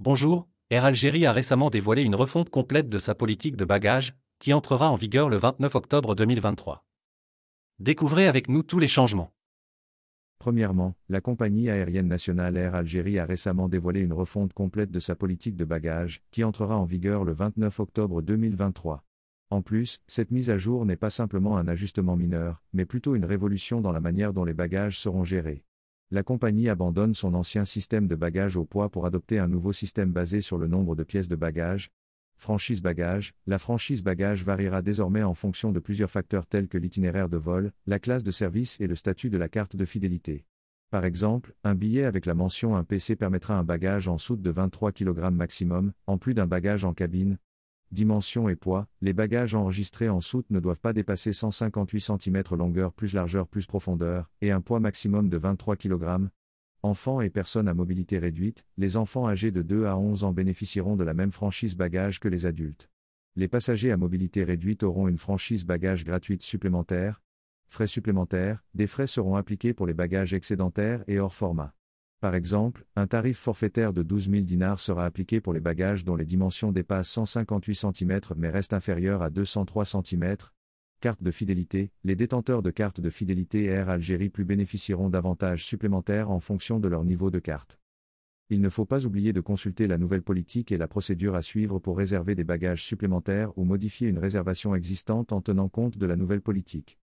Bonjour, Air Algérie a récemment dévoilé une refonte complète de sa politique de bagages, qui entrera en vigueur le 29 octobre 2023. Découvrez avec nous tous les changements. Premièrement, la compagnie aérienne nationale Air Algérie a récemment dévoilé une refonte complète de sa politique de bagages, qui entrera en vigueur le 29 octobre 2023. En plus, cette mise à jour n'est pas simplement un ajustement mineur, mais plutôt une révolution dans la manière dont les bagages seront gérés. La compagnie abandonne son ancien système de bagages au poids pour adopter un nouveau système basé sur le nombre de pièces de bagages. Franchise bagage, la franchise bagage variera désormais en fonction de plusieurs facteurs tels que l'itinéraire de vol, la classe de service et le statut de la carte de fidélité. Par exemple, un billet avec la mention un PC permettra un bagage en soute de 23 kg maximum, en plus d'un bagage en cabine, Dimension et poids, les bagages enregistrés en soute ne doivent pas dépasser 158 cm longueur plus largeur plus profondeur, et un poids maximum de 23 kg. Enfants et personnes à mobilité réduite, les enfants âgés de 2 à 11 ans bénéficieront de la même franchise bagage que les adultes. Les passagers à mobilité réduite auront une franchise bagage gratuite supplémentaire. Frais supplémentaires, des frais seront appliqués pour les bagages excédentaires et hors format. Par exemple, un tarif forfaitaire de 12 000 dinars sera appliqué pour les bagages dont les dimensions dépassent 158 cm mais restent inférieures à 203 cm. Carte de fidélité, les détenteurs de cartes de fidélité Air Algérie Plus bénéficieront d'avantages supplémentaires en fonction de leur niveau de carte. Il ne faut pas oublier de consulter la nouvelle politique et la procédure à suivre pour réserver des bagages supplémentaires ou modifier une réservation existante en tenant compte de la nouvelle politique.